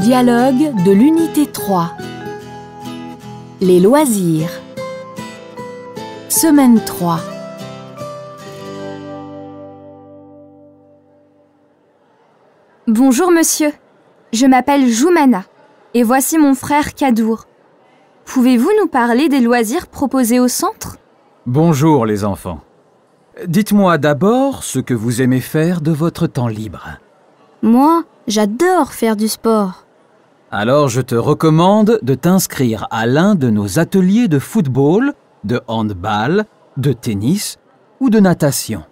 Dialogue de l'unité 3 Les loisirs Semaine 3 Bonjour monsieur, je m'appelle Joumana et voici mon frère Kadour. Pouvez-vous nous parler des loisirs proposés au centre Bonjour les enfants. Dites-moi d'abord ce que vous aimez faire de votre temps libre. Moi, j'adore faire du sport. Alors je te recommande de t'inscrire à l'un de nos ateliers de football, de handball, de tennis ou de natation.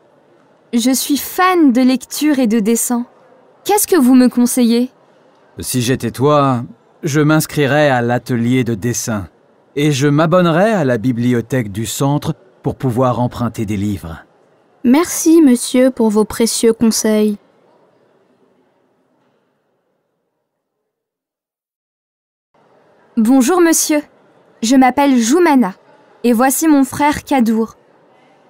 Je suis fan de lecture et de dessin. Qu'est-ce que vous me conseillez Si j'étais toi, je m'inscrirais à l'atelier de dessin et je m'abonnerais à la bibliothèque du centre pour pouvoir emprunter des livres. Merci, monsieur, pour vos précieux conseils. Bonjour monsieur, je m'appelle Joumana et voici mon frère Kadour.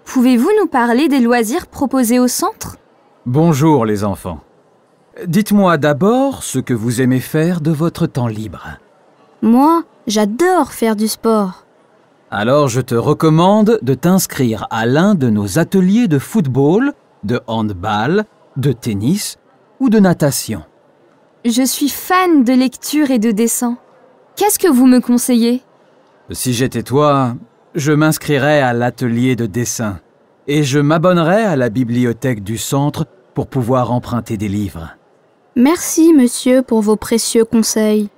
Pouvez-vous nous parler des loisirs proposés au centre Bonjour les enfants. Dites-moi d'abord ce que vous aimez faire de votre temps libre. Moi, j'adore faire du sport. Alors je te recommande de t'inscrire à l'un de nos ateliers de football, de handball, de tennis ou de natation. Je suis fan de lecture et de dessin. Qu'est-ce que vous me conseillez Si j'étais toi, je m'inscrirais à l'atelier de dessin et je m'abonnerais à la bibliothèque du centre pour pouvoir emprunter des livres. Merci, monsieur, pour vos précieux conseils.